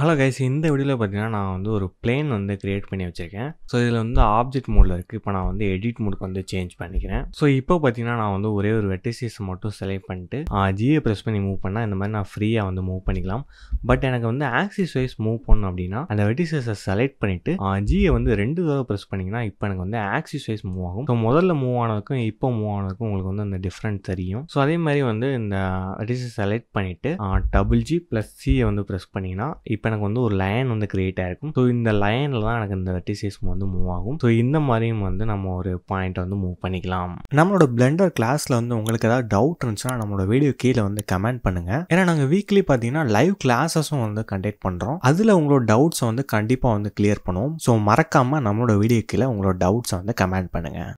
hello guys இந்த வீடியோவில் பார்த்தீங்கன்னா நான் வந்து ஒரு பிளேன் வந்து கிரியேட் பண்ணி வச்சுருக்கேன் ஸோ இதில் வந்து ஆப்ஜெக்ட் மோடில் இருக்குது இப்போ நான் வந்து எடிட் மோடுக்கு வந்து சேஞ்ச் பண்ணிக்கிறேன் ஸோ இப்போ பார்த்தீங்கன்னா நான் வந்து ஒரே ஒரு வெட்டிசைஸ் மட்டும் செலக்ட் பண்ணிட்டு ஜியை ப்ரெஸ் பண்ணி மூவ் பண்ணால் இந்த மாதிரி நான் ஃப்ரீயாக வந்து மூவ் பண்ணிக்கலாம் பட் எனக்கு வந்து ஆக்சிஸ் வைஸ் மூவ் பண்ணணும் அப்படின்னா அந்த வெட்டிசைஸை செலக்ட் பண்ணிவிட்டு ஜியை வந்து ரெண்டு தடவை ப்ரெஸ் பண்ணிங்கன்னா இப்போ எனக்கு வந்து ஆக்சிஸ் வைஸ் மூவ் ஆகும் ஸோ முதல்ல மூவ் ஆனதுக்கும் இப்போ மூவ் ஆனதுக்கும் உங்களுக்கு வந்து அந்த டிஃப்ரெண்ட் தெரியும் ஸோ அதே மாதிரி வந்து இந்த வெட்டிசைஸ் செலக்ட் பண்ணிவிட்டு டபுள் ஜி ப்ளஸ் சியை வந்து ப்ரெஸ் பண்ணிங்கன்னா இப்போ இப்போ எனக்கு வந்து ஒரு லயன் வந்து கிரியேட் ஆகிருக்கும் ஸோ இந்த லயனில் தான் எனக்கு இந்த வெர்டிசைஸும் வந்து மூவ் ஆகும் ஸோ இந்த மாதிரியும் வந்து நம்ம ஒரு பாயிண்ட் வந்து மூவ் பண்ணிக்கலாம் நம்மளோட பிளெண்டர் கிளாஸில் வந்து உங்களுக்கு ஏதாவது டவுட் இருந்துச்சுன்னா நம்மளோட வீடியோ கீழே வந்து கமெண்ட் பண்ணுங்கள் ஏன்னா நாங்கள் வீக்லி பார்த்தீங்கன்னா லைவ் கிளாஸஸும் வந்து கண்டக்ட் பண்ணுறோம் அதில் உங்களோட டவுட்ஸை வந்து கண்டிப்பாக வந்து கிளியர் பண்ணுவோம் ஸோ மறக்காமல் நம்மளோட வீடியோ கீழே உங்களோட டவுட்ஸை வந்து கமெண்ட் பண்ணுங்கள்